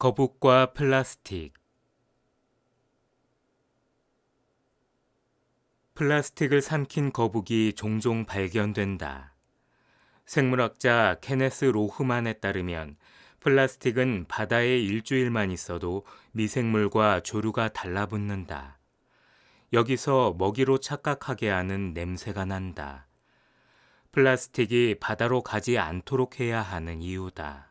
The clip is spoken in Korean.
거북과 플라스틱 플라스틱을 삼킨 거북이 종종 발견된다. 생물학자 케네스 로흐만에 따르면 플라스틱은 바다에 일주일만 있어도 미생물과 조류가 달라붙는다. 여기서 먹이로 착각하게 하는 냄새가 난다. 플라스틱이 바다로 가지 않도록 해야 하는 이유다.